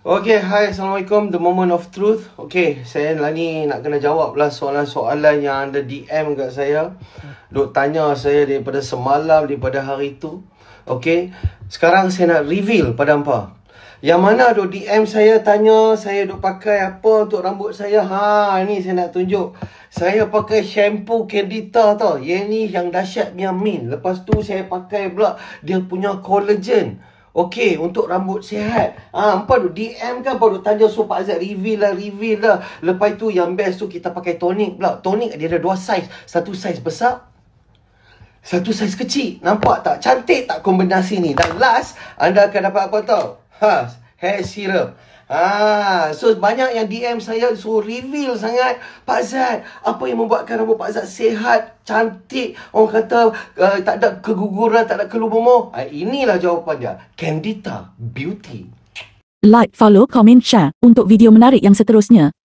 Okay, hi. Assalamualaikum. The moment of truth. Okay, saya lah ni nak kena jawab lah soalan-soalan yang anda DM kat saya. Duk tanya saya daripada semalam, daripada hari tu. Okay, sekarang saya nak reveal pada apa? Yang mana duk DM saya tanya saya duk pakai apa untuk rambut saya. Ha, ni saya nak tunjuk. Saya pakai shampoo Candida tau. Yang ni yang dahsyat punya min. Lepas tu saya pakai pula dia punya collagen. Okey, untuk rambut sihat. Ah, ha, empat tu DM kan, baru tanya so Pak Azad reveal lah, reveal lah. Lepas tu yang best tu kita pakai tonik pula. Tonik dia ada dua saiz. Satu saiz besar, satu saiz kecil. Nampak tak? Cantik tak kombinasi ni? Dan last, anda akan dapat apa tau? Ha, hair serum. Ah, so banyak yang DM saya so reveal sangat Pak Zat, apa yang membuatkan rambut Pak Zat sehat, cantik, orang kata uh, tak ada keguguran, tak ada kelubur mau. Ah, inilah jawapannya. Candida Beauty. Like, follow, comment, share untuk video menarik yang seterusnya.